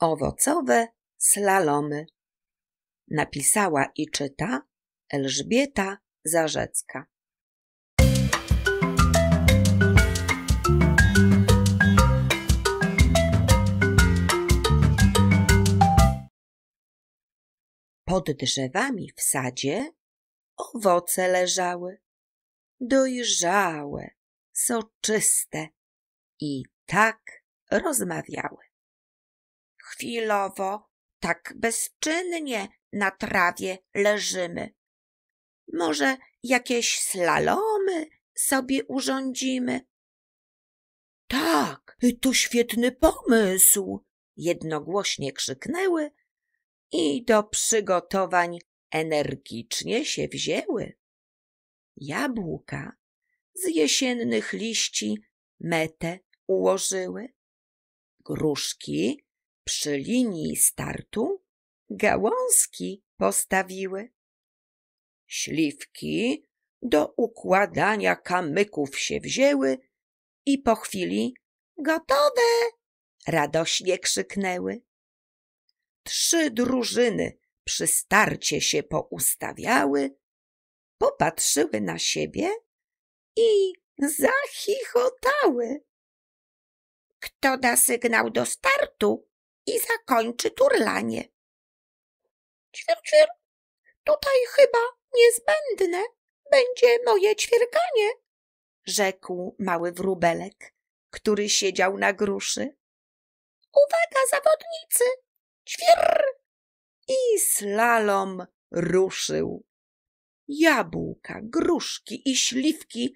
Owocowe slalomy. Napisała i czyta Elżbieta Zarzecka. Pod drzewami w sadzie owoce leżały, dojrzałe, soczyste i tak rozmawiały chwilowo tak bezczynnie na trawie leżymy. Może jakieś slalomy sobie urządzimy? Tak, to świetny pomysł! Jednogłośnie krzyknęły i do przygotowań energicznie się wzięły. Jabłka z jesiennych liści metę ułożyły, gruszki przy linii startu gałązki postawiły. Śliwki do układania kamyków się wzięły i po chwili gotowe radośnie krzyknęły. Trzy drużyny przy starcie się poustawiały, popatrzyły na siebie i zachichotały. Kto da sygnał do startu, i zakończy turlanie. Ćwierćwier, tutaj chyba niezbędne będzie moje ćwierkanie, rzekł mały wróbelek, który siedział na gruszy. Uwaga, zawodnicy! Ćwierr! I slalom ruszył. Jabłka, gruszki i śliwki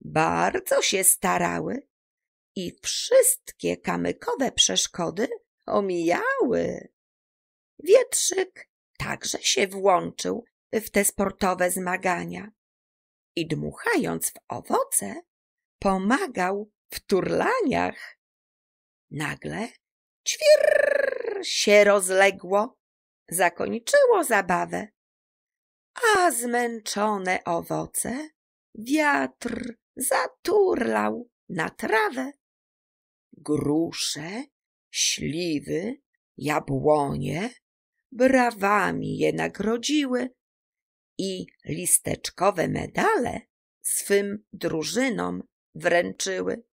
bardzo się starały i wszystkie kamykowe przeszkody omijały. Wietrzyk także się włączył w te sportowe zmagania i dmuchając w owoce, pomagał w turlaniach. Nagle ćwir się rozległo, zakończyło zabawę, a zmęczone owoce wiatr zaturlał na trawę. Grusze śliwy, jabłonie, brawami je nagrodziły i listeczkowe medale swym drużynom wręczyły.